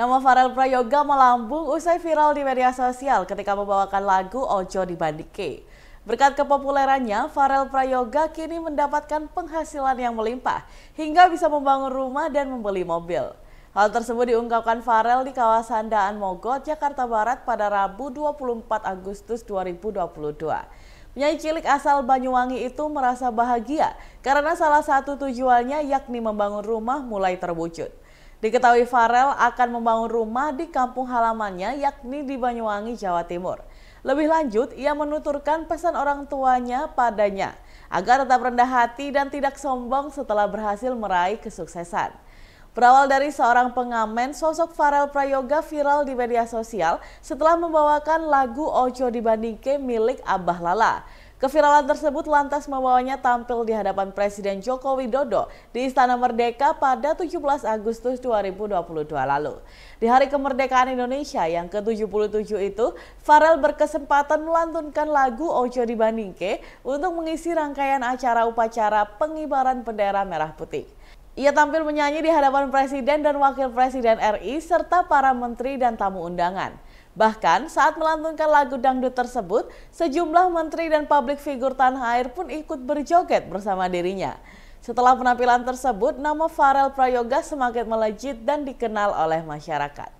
Nama Farel Prayoga melambung usai viral di media sosial ketika membawakan lagu Ojo di Bandike. Berkat kepopulerannya, Farel Prayoga kini mendapatkan penghasilan yang melimpah hingga bisa membangun rumah dan membeli mobil. Hal tersebut diungkapkan Farel di kawasan Daan Mogot, Jakarta Barat pada Rabu 24 Agustus 2022. Penyanyi cilik asal Banyuwangi itu merasa bahagia karena salah satu tujuannya yakni membangun rumah mulai terwujud. Diketahui Farel akan membangun rumah di kampung halamannya yakni di Banyuwangi, Jawa Timur. Lebih lanjut, ia menuturkan pesan orang tuanya padanya agar tetap rendah hati dan tidak sombong setelah berhasil meraih kesuksesan. Berawal dari seorang pengamen, sosok Farel Prayoga viral di media sosial setelah membawakan lagu Ojo Dibandingke milik Abah Lala. Keviralan tersebut lantas membawanya tampil di hadapan Presiden Joko Widodo di Istana Merdeka pada 17 Agustus 2022 lalu. Di hari kemerdekaan Indonesia yang ke-77 itu, Farel berkesempatan melantunkan lagu Ojo di Baningke untuk mengisi rangkaian acara upacara pengibaran bendera merah putih. Ia tampil menyanyi di hadapan Presiden dan Wakil Presiden RI serta para menteri dan tamu undangan. Bahkan saat melantunkan lagu dangdut tersebut, sejumlah menteri dan publik figur tanah air pun ikut berjoget bersama dirinya. Setelah penampilan tersebut, nama Farel Prayoga semakin melejit dan dikenal oleh masyarakat.